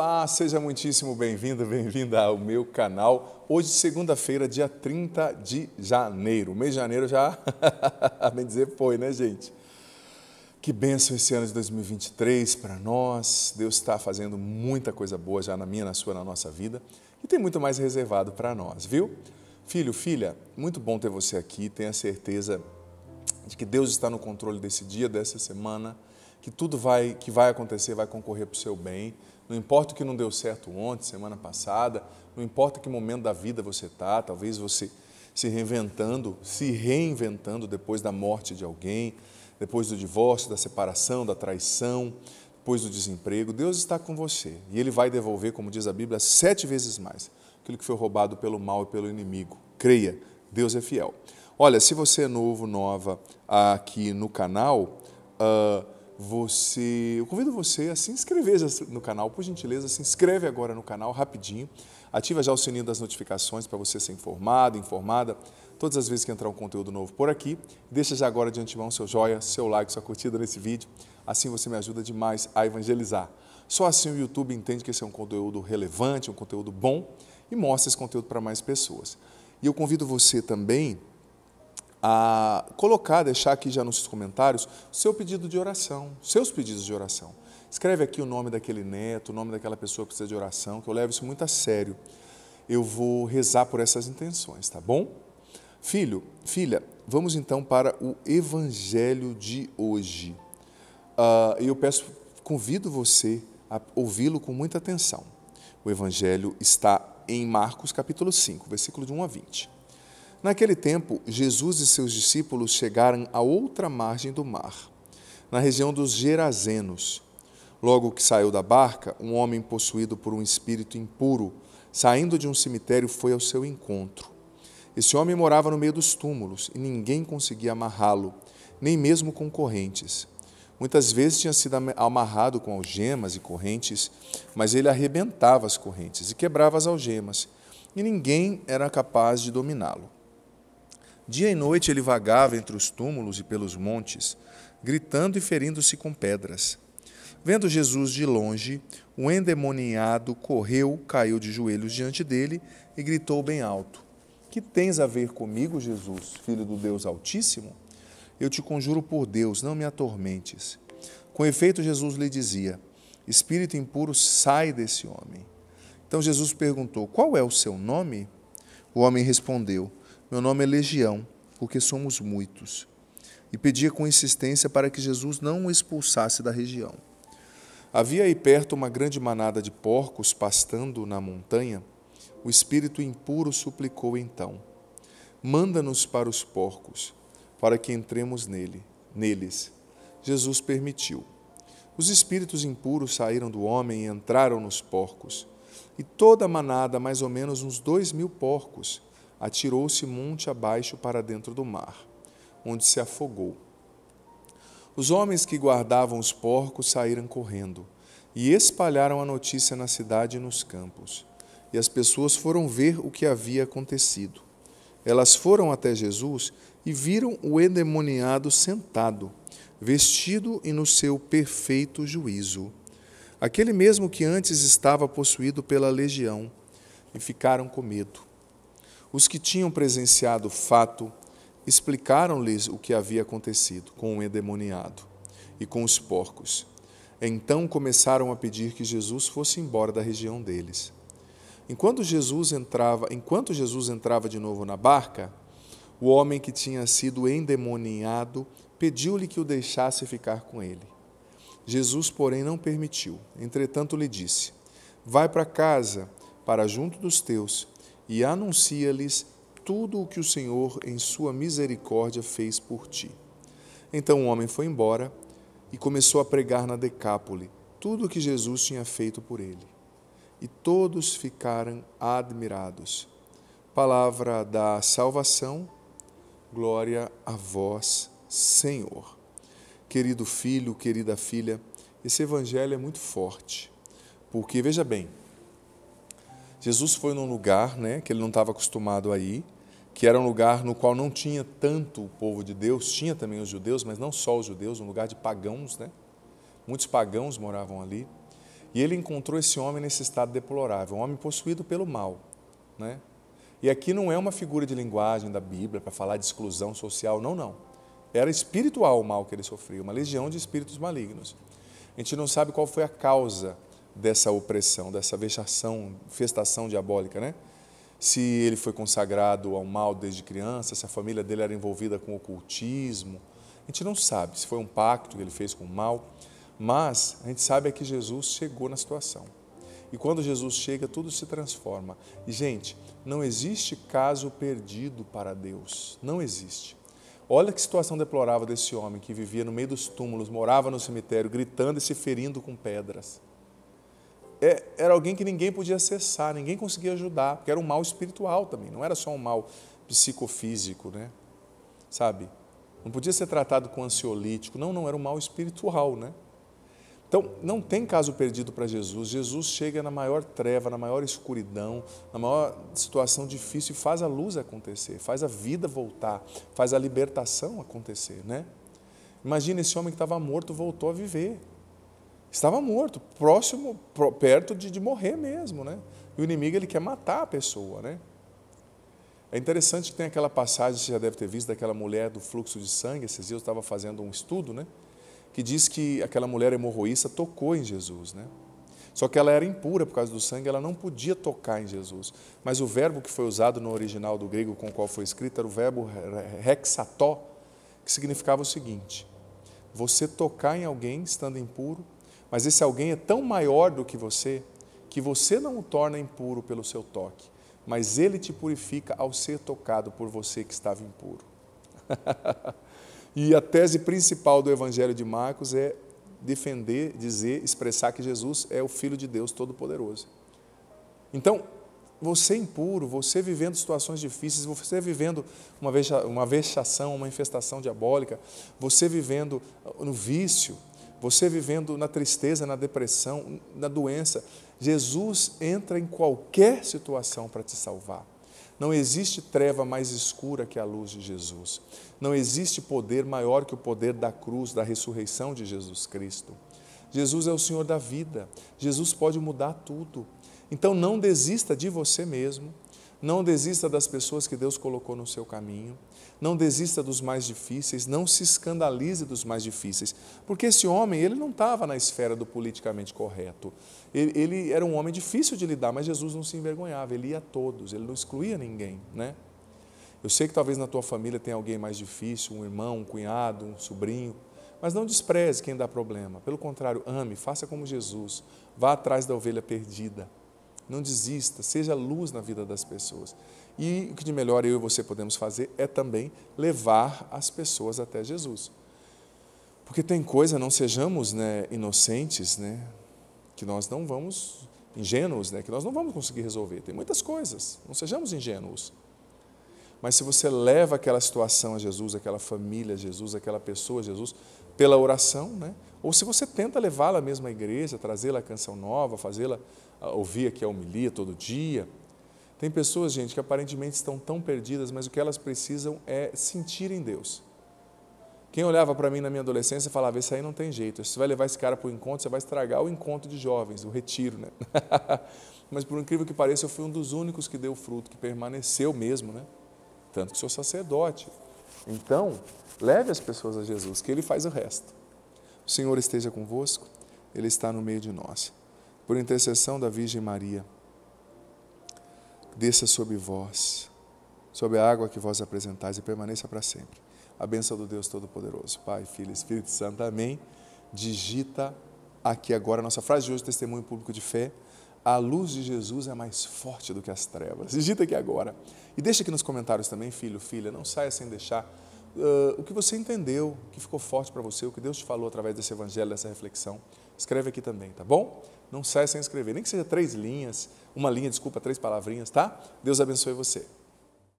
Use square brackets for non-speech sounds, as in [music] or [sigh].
Olá, seja muitíssimo bem-vindo, bem-vinda ao meu canal. Hoje, segunda-feira, dia 30 de janeiro. mês de janeiro já, [laughs] bem dizer, foi, né, gente? Que bênção esse ano de 2023 para nós. Deus está fazendo muita coisa boa já na minha, na sua, na nossa vida. E tem muito mais reservado para nós, viu? Filho, filha, muito bom ter você aqui. Tenha certeza de que Deus está no controle desse dia, dessa semana que tudo vai, que vai acontecer vai concorrer para o seu bem. Não importa o que não deu certo ontem, semana passada, não importa que momento da vida você está, talvez você se reinventando, se reinventando depois da morte de alguém, depois do divórcio, da separação, da traição, depois do desemprego. Deus está com você e Ele vai devolver, como diz a Bíblia, sete vezes mais aquilo que foi roubado pelo mal e pelo inimigo. Creia, Deus é fiel. Olha, se você é novo, nova aqui no canal, uh, você, eu convido você a se inscrever no canal, por gentileza, se inscreve agora no canal rapidinho, ativa já o sininho das notificações para você ser informado, informada, todas as vezes que entrar um conteúdo novo por aqui. Deixa já agora de antemão seu joia, seu like, sua curtida nesse vídeo, assim você me ajuda demais a evangelizar. Só assim o YouTube entende que esse é um conteúdo relevante, um conteúdo bom e mostra esse conteúdo para mais pessoas. E eu convido você também a colocar, deixar aqui já nos comentários, seu pedido de oração, seus pedidos de oração. Escreve aqui o nome daquele neto, o nome daquela pessoa que precisa de oração, que eu levo isso muito a sério. Eu vou rezar por essas intenções, tá bom? Filho, filha, vamos então para o Evangelho de hoje. Ah, e uh, eu peço, convido você a ouvi-lo com muita atenção. O Evangelho está em Marcos capítulo 5, versículo de 1 a 20. Naquele tempo, Jesus e seus discípulos chegaram à outra margem do mar, na região dos Gerazenos. Logo que saiu da barca, um homem possuído por um espírito impuro, saindo de um cemitério, foi ao seu encontro. Esse homem morava no meio dos túmulos e ninguém conseguia amarrá-lo, nem mesmo com correntes. Muitas vezes tinha sido amarrado com algemas e correntes, mas ele arrebentava as correntes e quebrava as algemas, e ninguém era capaz de dominá-lo. Dia e noite ele vagava entre os túmulos e pelos montes, gritando e ferindo-se com pedras. Vendo Jesus de longe, o endemoniado correu, caiu de joelhos diante dele e gritou bem alto: Que tens a ver comigo, Jesus, filho do Deus Altíssimo? Eu te conjuro por Deus, não me atormentes. Com efeito, Jesus lhe dizia: Espírito impuro, sai desse homem. Então Jesus perguntou: Qual é o seu nome? O homem respondeu: meu nome é Legião, porque somos muitos. E pedia com insistência para que Jesus não o expulsasse da região. Havia aí perto uma grande manada de porcos pastando na montanha. O espírito impuro suplicou então: Manda-nos para os porcos, para que entremos nele, neles. Jesus permitiu. Os espíritos impuros saíram do homem e entraram nos porcos. E toda a manada, mais ou menos uns dois mil porcos, atirou-se monte abaixo para dentro do mar, onde se afogou. Os homens que guardavam os porcos saíram correndo e espalharam a notícia na cidade e nos campos. E as pessoas foram ver o que havia acontecido. Elas foram até Jesus e viram o endemoniado sentado, vestido e no seu perfeito juízo. Aquele mesmo que antes estava possuído pela legião, e ficaram com medo. Os que tinham presenciado o fato explicaram-lhes o que havia acontecido com o endemoniado e com os porcos. Então começaram a pedir que Jesus fosse embora da região deles. Enquanto Jesus entrava, enquanto Jesus entrava de novo na barca, o homem que tinha sido endemoniado pediu-lhe que o deixasse ficar com ele. Jesus, porém, não permitiu. Entretanto, lhe disse: Vai para casa, para junto dos teus, e anuncia-lhes tudo o que o Senhor, em sua misericórdia, fez por ti. Então o homem foi embora e começou a pregar na Decápole tudo o que Jesus tinha feito por ele. E todos ficaram admirados. Palavra da salvação, glória a vós, Senhor. Querido filho, querida filha, esse evangelho é muito forte, porque veja bem, Jesus foi num lugar né, que ele não estava acostumado a ir, que era um lugar no qual não tinha tanto o povo de Deus, tinha também os judeus, mas não só os judeus, um lugar de pagãos, né? Muitos pagãos moravam ali. E ele encontrou esse homem nesse estado deplorável, um homem possuído pelo mal, né? E aqui não é uma figura de linguagem da Bíblia para falar de exclusão social, não, não. Era espiritual o mal que ele sofria, uma legião de espíritos malignos. A gente não sabe qual foi a causa dessa opressão, dessa vexação, festação diabólica, né? Se ele foi consagrado ao mal desde criança, se a família dele era envolvida com ocultismo, a gente não sabe se foi um pacto que ele fez com o mal, mas a gente sabe é que Jesus chegou na situação. E quando Jesus chega, tudo se transforma. E, gente, não existe caso perdido para Deus. Não existe. Olha que situação deplorável desse homem que vivia no meio dos túmulos, morava no cemitério, gritando e se ferindo com pedras é, era alguém que ninguém podia acessar, ninguém conseguia ajudar, porque era um mal espiritual também, não era só um mal psicofísico, né? Sabe? Não podia ser tratado com ansiolítico, não, não, era um mal espiritual, né? Então, não tem caso perdido para Jesus. Jesus chega na maior treva, na maior escuridão, na maior situação difícil e faz a luz acontecer, faz a vida voltar, faz a libertação acontecer, né? Imagina esse homem que estava morto voltou a viver. Estava morto, próximo, perto de, de morrer mesmo, né? E o inimigo ele quer matar a pessoa, né? É interessante que tem aquela passagem, você já deve ter visto, daquela mulher do fluxo de sangue. Esses dias eu estava fazendo um estudo, né? Que diz que aquela mulher hemorroísta tocou em Jesus, né? Só que ela era impura por causa do sangue, ela não podia tocar em Jesus. Mas o verbo que foi usado no original do grego com o qual foi escrito era o verbo hexató, que significava o seguinte: você tocar em alguém estando impuro mas esse alguém é tão maior do que você que você não o torna impuro pelo seu toque, mas ele te purifica ao ser tocado por você que estava impuro. [laughs] e a tese principal do Evangelho de Marcos é defender, dizer, expressar que Jesus é o Filho de Deus Todo-Poderoso. Então, você é impuro, você vivendo situações difíceis, você vivendo uma, uma vexação, uma infestação diabólica, você vivendo no vício, você vivendo na tristeza, na depressão, na doença. Jesus entra em qualquer situação para te salvar. Não existe treva mais escura que a luz de Jesus. Não existe poder maior que o poder da cruz, da ressurreição de Jesus Cristo. Jesus é o Senhor da vida. Jesus pode mudar tudo. Então não desista de você mesmo. Não desista das pessoas que Deus colocou no seu caminho. Não desista dos mais difíceis. Não se escandalize dos mais difíceis. Porque esse homem, ele não estava na esfera do politicamente correto. Ele, ele, era um homem difícil de lidar, mas Jesus não se envergonhava. Ele ia a todos, ele não excluía ninguém, né? Eu sei que talvez na tua família tem alguém mais difícil, um irmão, um cunhado, um sobrinho, mas não despreze quem dá problema. Pelo contrário, ame, faça como Jesus. Vá atrás da ovelha perdida não desista, seja luz na vida das pessoas. E o que de melhor eu e você podemos fazer é também levar as pessoas até Jesus. Porque tem coisa, não sejamos né, inocentes, né, que nós não vamos, ingênuos, né, que nós não vamos conseguir resolver. Tem muitas coisas, não sejamos ingênuos. Mas se você leva aquela situação a Jesus, aquela família a Jesus, aquela pessoa a Jesus, pela oração, né? ou se você tenta levá-la mesmo à igreja, trazê-la à canção nova, fazê-la ouvir aqui a homilia todo dia. Tem pessoas, gente, que aparentemente estão tão perdidas, mas o que elas precisam é sentir em Deus. Quem olhava para mim na minha adolescência falava: Isso aí não tem jeito, você vai levar esse cara para o encontro, você vai estragar o encontro de jovens, o retiro, né? [laughs] Mas por incrível que pareça, eu fui um dos únicos que deu fruto, que permaneceu mesmo, né? Tanto que sou sacerdote. Então, leve as pessoas a Jesus, que Ele faz o resto. O Senhor esteja convosco, Ele está no meio de nós por intercessão da Virgem Maria, desça sobre vós, sobre a água que vós apresentais e permaneça para sempre. A benção do Deus Todo-Poderoso, Pai, Filho e Espírito Santo. Amém. Digita aqui agora a nossa frase de hoje, testemunho público de fé. A luz de Jesus é mais forte do que as trevas. Digita aqui agora. E deixa aqui nos comentários também, filho, filha, não saia sem deixar uh, o que você entendeu, o que ficou forte para você, o que Deus te falou através desse evangelho, dessa reflexão. Escreve aqui também, tá bom? não cessem sem escrever, nem que seja três linhas, uma linha, desculpa, três palavrinhas, tá? Deus abençoe você.